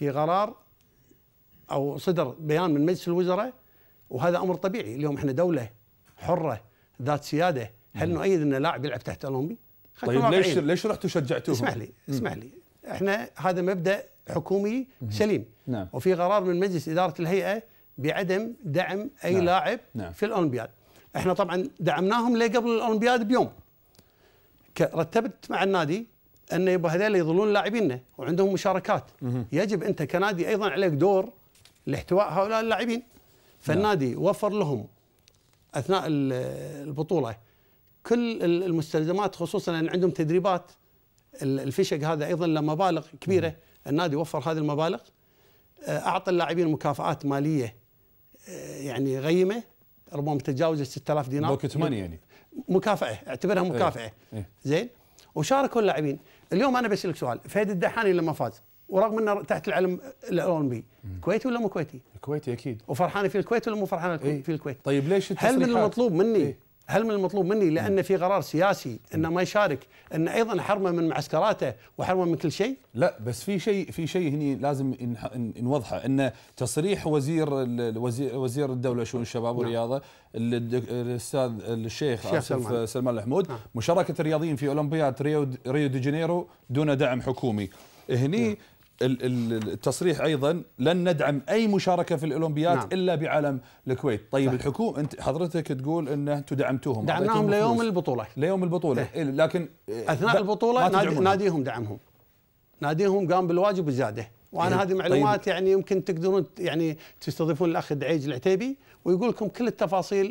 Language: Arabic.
في قرار او صدر بيان من مجلس الوزراء وهذا امر طبيعي اليوم احنا دوله حره ذات سياده هل نؤيد ان لاعب يلعب تحت اولمبي؟ طيب ليش عين. ليش رحتوا شجعتوهم؟ اسمح لي اسمح لي احنا هذا مبدا حكومي مم. سليم نعم. وفي قرار من مجلس اداره الهيئه بعدم دعم اي نعم. لاعب نعم. في الاولمبياد احنا طبعا دعمناهم لقبل قبل الاولمبياد بيوم رتبت مع النادي ان يبقى هذول يظلون لاعبيننا وعندهم مشاركات يجب انت كنادي ايضا عليك دور لاحتواء هؤلاء اللاعبين فالنادي نعم. وفر لهم اثناء البطوله كل المستلزمات خصوصا ان عندهم تدريبات الفشق هذا ايضا له مبالغ كبيره النادي وفر هذه المبالغ آه، اعطى اللاعبين مكافآت ماليه آه، يعني غيمه ربما تتجاوز ال 6000 دينار بوكيت ماني يعني مكافاه اعتبرها إيه. مكافاه إيه. إيه. زين وشاركوا اللاعبين اليوم انا بسالك سؤال فهد الدحاني لما فاز ورغم انه تحت العلم الاولمبي كويتي ولا مو كويتي؟ كويتي اكيد وفرحان في الكويت ولا مو فرحان إيه. في الكويت؟ طيب ليش هل من المطلوب مني إيه؟ هل من المطلوب مني لان في قرار سياسي انه ما يشارك ان ايضا حرمه من معسكراته وحرمه من كل شيء؟ لا بس في شيء في شيء هني لازم نوضحه ان تصريح وزير وزير وزير الدوله شؤون الشباب نعم. والرياضه الاستاذ الشيخ اسف سلمان, سلمان الحمود نعم. مشاركه الرياضيين في اولمبياد ريو ريو دي جانيرو دون دعم حكومي هني نعم. التصريح ايضا لن ندعم اي مشاركه في الاولمبياد نعم. الا بعلم الكويت طيب الحكومه انت حضرتك تقول ان انتم دعمتوهم دعمناهم ليوم البطوله ليوم البطوله إيه؟, إيه، لكن إيه، اثناء البطوله نادي ناديهم دعمهم ناديهم قام بالواجب وزاده وانا إيه؟ هذه طيب. معلومات طيب. يعني يمكن تقدرون يعني تستضيفون الاخ دعيج العتيبي ويقول لكم كل التفاصيل